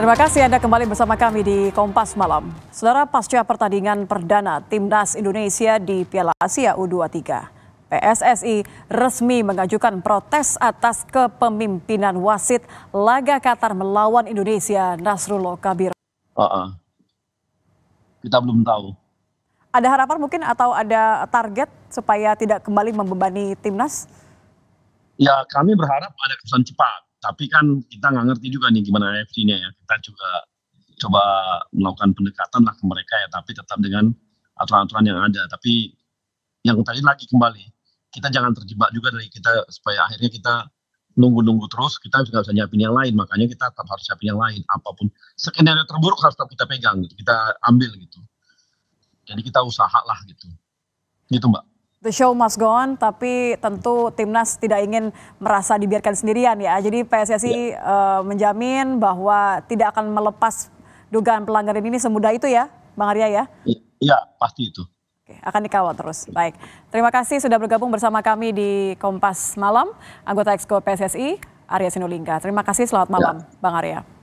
Terima kasih Anda kembali bersama kami di Kompas Malam. Saudara pasca pertandingan perdana Timnas Indonesia di Piala Asia U23, PSSI resmi mengajukan protes atas kepemimpinan wasit laga Qatar melawan Indonesia Nasrullah Kabir. Uh -uh. Kita belum tahu. Ada harapan mungkin atau ada target supaya tidak kembali membebani Timnas? Ya kami berharap ada keputusan cepat tapi kan kita nggak ngerti juga nih gimana NFT-nya ya. Kita juga coba melakukan pendekatan lah ke mereka ya, tapi tetap dengan aturan-aturan yang ada. Tapi yang tadi lagi kembali, kita jangan terjebak juga dari kita supaya akhirnya kita nunggu-nunggu terus, kita juga bisa nyiapin yang lain. Makanya kita tetap harus siapin yang lain, apapun. Skenario terburuk harus tetap kita pegang, gitu, kita ambil gitu. Jadi kita usaha lah gitu. Gitu Mbak. The show must go on, tapi tentu timnas tidak ingin merasa dibiarkan sendirian ya. Jadi PSSI ya. Uh, menjamin bahwa tidak akan melepas dugaan pelanggaran ini semudah itu ya, Bang Arya ya? Iya, pasti itu. Oke, akan dikawal terus. Baik, terima kasih sudah bergabung bersama kami di Kompas Malam, anggota Exco PSSI Arya Sinulinga. Terima kasih, selamat malam, ya. Bang Arya.